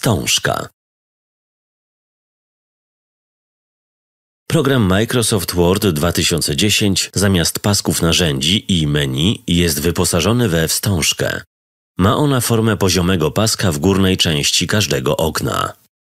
Wstążka. Program Microsoft Word 2010 zamiast pasków narzędzi i menu jest wyposażony we wstążkę. Ma ona formę poziomego paska w górnej części każdego okna.